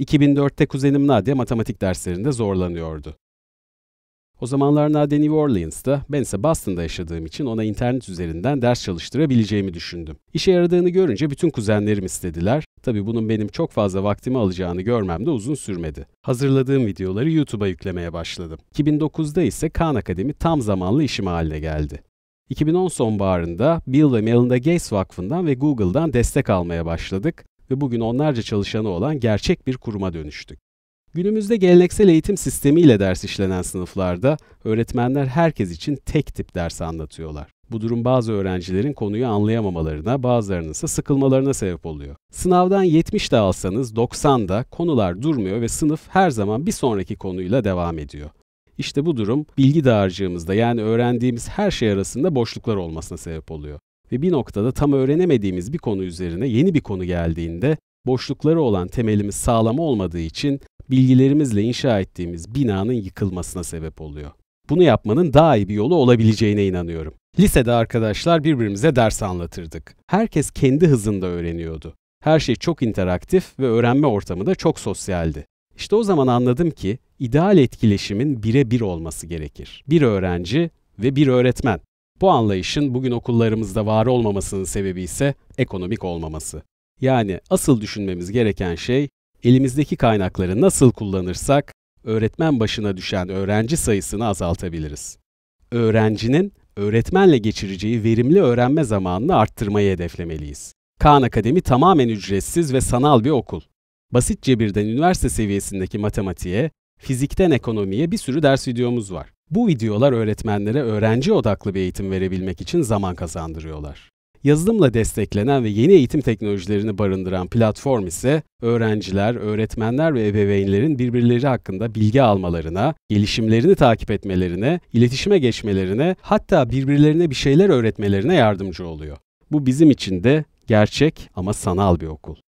2004'te kuzenim Nadia matematik derslerinde zorlanıyordu. O zamanlar Nadia New Orleans'ta, ben ise Boston'da yaşadığım için ona internet üzerinden ders çalıştırabileceğimi düşündüm. İşe yaradığını görünce bütün kuzenlerim istediler. Tabii bunun benim çok fazla vaktimi alacağını görmem de uzun sürmedi. Hazırladığım videoları YouTube'a yüklemeye başladım. 2009'da ise Khan Akademi tam zamanlı işim haline geldi. 2010 sonbaharında Bill ve Melinda Gates Vakfı'ndan ve Google'dan destek almaya başladık ve bugün onlarca çalışanı olan gerçek bir kuruma dönüştük. Günümüzde geleneksel eğitim sistemiyle ders işlenen sınıflarda öğretmenler herkes için tek tip ders anlatıyorlar. Bu durum bazı öğrencilerin konuyu anlayamamalarına, bazılarının ise sıkılmalarına sebep oluyor. Sınavdan 70 de alsanız 90 da konular durmuyor ve sınıf her zaman bir sonraki konuyla devam ediyor. İşte bu durum bilgi dağarcığımızda yani öğrendiğimiz her şey arasında boşluklar olmasına sebep oluyor ve bir noktada tam öğrenemediğimiz bir konu üzerine yeni bir konu geldiğinde boşlukları olan temelimiz sağlam olmadığı için bilgilerimizle inşa ettiğimiz binanın yıkılmasına sebep oluyor. Bunu yapmanın daha iyi bir yolu olabileceğine inanıyorum. Lisede arkadaşlar birbirimize ders anlatırdık. Herkes kendi hızında öğreniyordu. Her şey çok interaktif ve öğrenme ortamı da çok sosyaldi. İşte o zaman anladım ki ideal etkileşimin birebir olması gerekir. Bir öğrenci ve bir öğretmen. Bu anlayışın bugün okullarımızda var olmamasının sebebi ise ekonomik olmaması. Yani asıl düşünmemiz gereken şey elimizdeki kaynakları nasıl kullanırsak öğretmen başına düşen öğrenci sayısını azaltabiliriz. Öğrencinin öğretmenle geçireceği verimli öğrenme zamanını arttırmayı hedeflemeliyiz. Khan Akademi tamamen ücretsiz ve sanal bir okul. Basitçe birden üniversite seviyesindeki matematiğe, fizikten ekonomiye bir sürü ders videomuz var. Bu videolar öğretmenlere öğrenci odaklı bir eğitim verebilmek için zaman kazandırıyorlar. Yazılımla desteklenen ve yeni eğitim teknolojilerini barındıran platform ise öğrenciler, öğretmenler ve ebeveynlerin birbirleri hakkında bilgi almalarına, gelişimlerini takip etmelerine, iletişime geçmelerine, hatta birbirlerine bir şeyler öğretmelerine yardımcı oluyor. Bu bizim için de gerçek ama sanal bir okul.